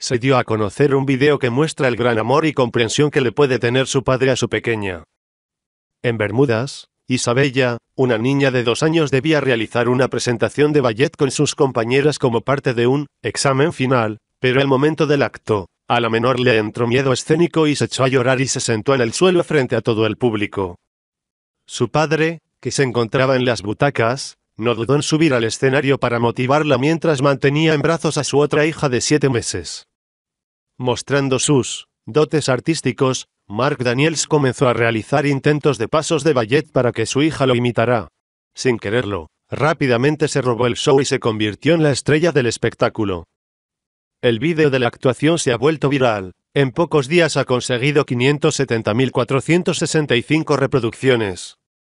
se dio a conocer un video que muestra el gran amor y comprensión que le puede tener su padre a su pequeña. En Bermudas, Isabella, una niña de dos años debía realizar una presentación de ballet con sus compañeras como parte de un examen final, pero al momento del acto, a la menor le entró miedo escénico y se echó a llorar y se sentó en el suelo frente a todo el público. Su padre, que se encontraba en las butacas, no dudó en subir al escenario para motivarla mientras mantenía en brazos a su otra hija de siete meses. Mostrando sus dotes artísticos, Mark Daniels comenzó a realizar intentos de pasos de ballet para que su hija lo imitara. Sin quererlo, rápidamente se robó el show y se convirtió en la estrella del espectáculo. El vídeo de la actuación se ha vuelto viral. En pocos días ha conseguido 570.465 reproducciones.